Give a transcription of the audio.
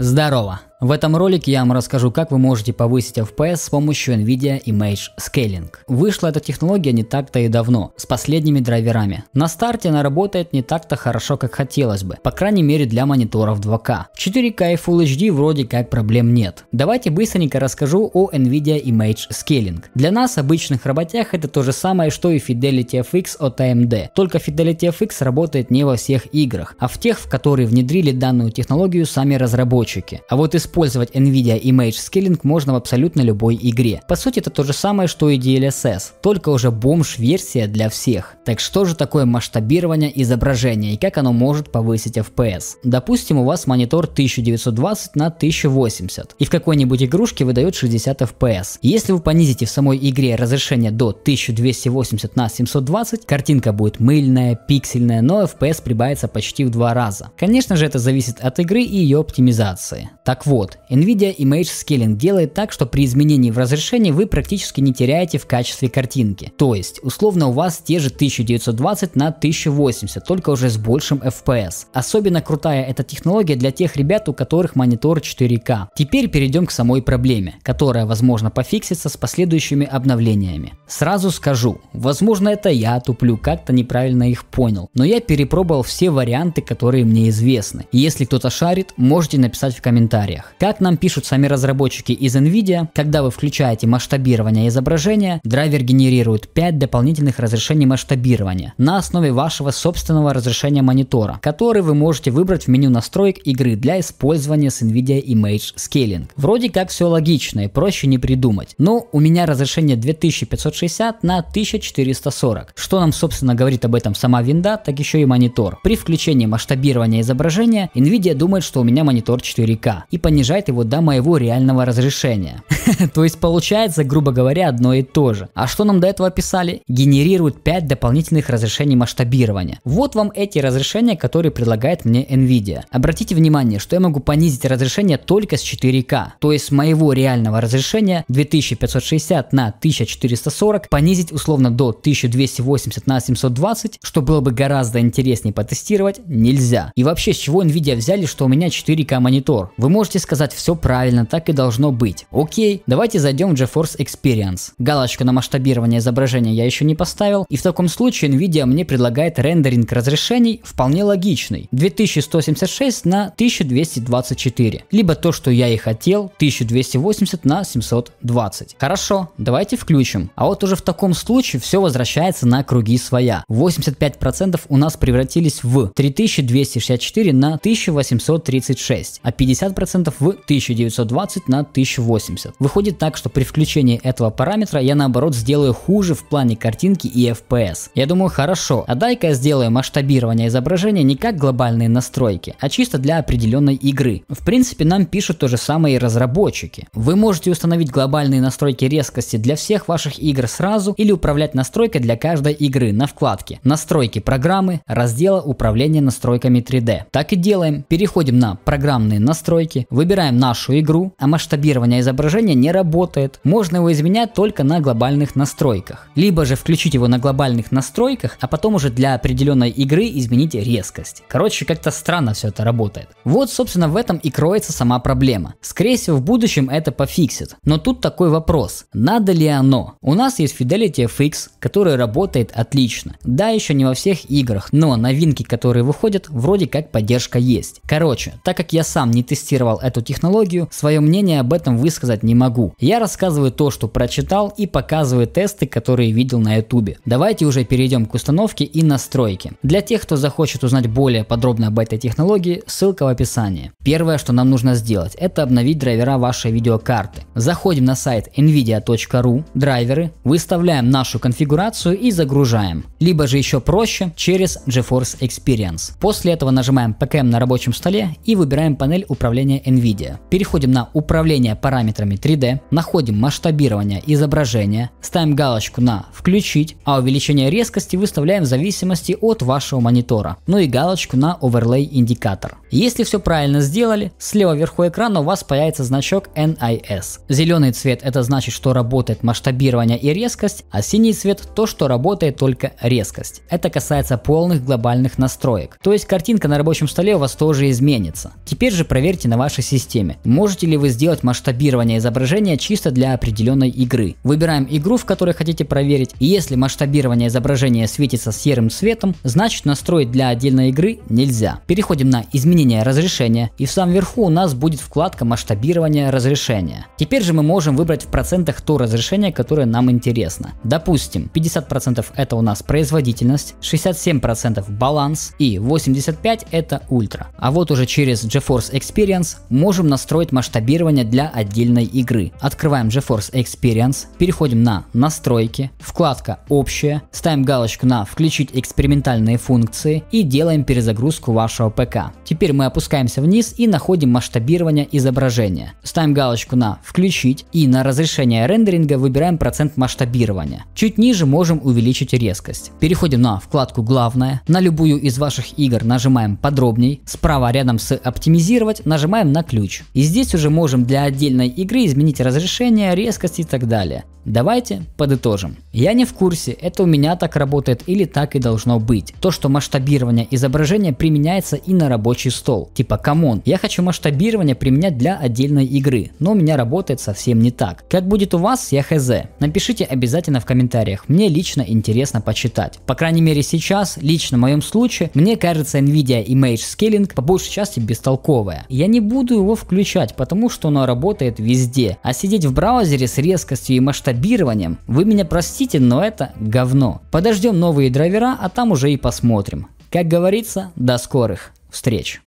Здорово. В этом ролике я вам расскажу, как вы можете повысить FPS с помощью NVIDIA Image Scaling. Вышла эта технология не так-то и давно, с последними драйверами. На старте она работает не так-то хорошо, как хотелось бы, по крайней мере для мониторов 2К. 4 k и Full HD вроде как проблем нет. Давайте быстренько расскажу о NVIDIA Image Scaling. Для нас, обычных работяг, это то же самое, что и Fidelity FX от AMD, только Fidelity FX работает не во всех играх, а в тех, в которые внедрили данную технологию сами разработчики. А вот из Использовать NVIDIA Image Scaling можно в абсолютно любой игре. По сути это то же самое, что и DLSS, только уже бомж-версия для всех. Так что же такое масштабирование изображения и как оно может повысить FPS? Допустим у вас монитор 1920 на 1080 и в какой-нибудь игрушке выдает 60 FPS. Если вы понизите в самой игре разрешение до 1280 на 720, картинка будет мыльная, пиксельная, но FPS прибавится почти в два раза. Конечно же это зависит от игры и ее оптимизации. Так вот, вот, NVIDIA Image Scaling делает так, что при изменении в разрешении вы практически не теряете в качестве картинки. То есть, условно у вас те же 1920 на 1080, только уже с большим FPS. Особенно крутая эта технология для тех ребят, у которых монитор 4К. Теперь перейдем к самой проблеме, которая возможно пофиксится с последующими обновлениями. Сразу скажу, возможно это я туплю, как-то неправильно их понял, но я перепробовал все варианты, которые мне известны. Если кто-то шарит, можете написать в комментариях. Как нам пишут сами разработчики из NVIDIA, когда вы включаете масштабирование изображения, драйвер генерирует 5 дополнительных разрешений масштабирования на основе вашего собственного разрешения монитора, который вы можете выбрать в меню настроек игры для использования с NVIDIA Image Scaling. Вроде как все логично и проще не придумать, но у меня разрешение 2560 на 1440. Что нам собственно говорит об этом сама винда, так еще и монитор. При включении масштабирования изображения NVIDIA думает, что у меня монитор 4К и по понижает его до моего реального разрешения. То есть получается, грубо говоря, одно и то же. А что нам до этого писали? Генерирует 5 дополнительных разрешений масштабирования. Вот вам эти разрешения, которые предлагает мне Nvidia. Обратите внимание, что я могу понизить разрешение только с 4К. То есть моего реального разрешения 2560 на 1440 понизить условно до 1280 на 720, что было бы гораздо интереснее потестировать, нельзя. И вообще, с чего Nvidia взяли, что у меня 4К монитор? Вы можете сказать, сказать все правильно, так и должно быть. Окей, давайте зайдем в GeForce Experience. Галочку на масштабирование изображения я еще не поставил, и в таком случае Nvidia мне предлагает рендеринг разрешений вполне логичный. 2176 на 1224, либо то, что я и хотел, 1280 на 720. Хорошо, давайте включим. А вот уже в таком случае все возвращается на круги своя. 85% у нас превратились в 3264 на 1836, а 50% в 1920 на 1080. Выходит так, что при включении этого параметра я наоборот сделаю хуже в плане картинки и FPS. Я думаю, хорошо, а дай-ка я сделаю масштабирование изображения не как глобальные настройки, а чисто для определенной игры. В принципе, нам пишут то же самое и разработчики. Вы можете установить глобальные настройки резкости для всех ваших игр сразу или управлять настройкой для каждой игры на вкладке «Настройки программы» раздела «Управление настройками 3D». Так и делаем. Переходим на программные настройки, Выбираем нашу игру, а масштабирование изображения не работает. Можно его изменять только на глобальных настройках. Либо же включить его на глобальных настройках, а потом уже для определенной игры изменить резкость. Короче, как-то странно все это работает. Вот собственно в этом и кроется сама проблема. Скорее всего в будущем это пофиксит. Но тут такой вопрос, надо ли оно? У нас есть Fidelity FX, который работает отлично. Да, еще не во всех играх, но новинки, которые выходят, вроде как поддержка есть. Короче, так как я сам не тестировал это эту технологию, свое мнение об этом высказать не могу. Я рассказываю то, что прочитал и показываю тесты, которые видел на ютубе. Давайте уже перейдем к установке и настройке. Для тех, кто захочет узнать более подробно об этой технологии, ссылка в описании. Первое, что нам нужно сделать, это обновить драйвера вашей видеокарты. Заходим на сайт nvidia.ru, драйверы, выставляем нашу конфигурацию и загружаем. Либо же еще проще, через GeForce Experience. После этого нажимаем PKM эм на рабочем столе и выбираем панель управления NVIDIA. NVIDIA. Переходим на управление параметрами 3D, находим масштабирование изображения, ставим галочку на «Включить», а увеличение резкости выставляем в зависимости от вашего монитора, ну и галочку на Overlay индикатор. Если все правильно сделали, слева вверху экрана у вас появится значок NIS. Зеленый цвет это значит, что работает масштабирование и резкость, а синий цвет то, что работает только резкость. Это касается полных глобальных настроек. То есть картинка на рабочем столе у вас тоже изменится. Теперь же проверьте на вашей системе. Можете ли вы сделать масштабирование изображения чисто для определенной игры? Выбираем игру, в которой хотите проверить, и если масштабирование изображения светится серым цветом, значит настроить для отдельной игры нельзя. Переходим на изменение разрешения, и в самом верху у нас будет вкладка масштабирования разрешения. Теперь же мы можем выбрать в процентах то разрешение, которое нам интересно. Допустим, 50% это у нас производительность, 67% баланс и 85% это ультра. А вот уже через GeForce Experience можем настроить масштабирование для отдельной игры. Открываем GeForce Experience, переходим на настройки, вкладка общая, ставим галочку на включить экспериментальные функции и делаем перезагрузку вашего ПК. Теперь мы опускаемся вниз и находим масштабирование изображения. Ставим галочку на включить и на разрешение рендеринга выбираем процент масштабирования. Чуть ниже можем увеличить резкость. Переходим на вкладку главное, на любую из ваших игр нажимаем подробней, справа рядом с оптимизировать нажимаем на ключ. И здесь уже можем для отдельной игры изменить разрешение, резкость и так далее. Давайте подытожим. Я не в курсе, это у меня так работает или так и должно быть. То, что масштабирование изображения применяется и на рабочий стол. Типа, камон, я хочу масштабирование применять для отдельной игры, но у меня работает совсем не так. Как будет у вас, я хз. Напишите обязательно в комментариях, мне лично интересно почитать. По крайней мере сейчас, лично в моем случае, мне кажется Nvidia Image Scaling по большей части бестолковая. Я не буду его включать, потому что оно работает везде. А сидеть в браузере с резкостью и масштабированием, вы меня простите, но это говно. Подождем новые драйвера, а там уже и посмотрим. Как говорится, до скорых встреч.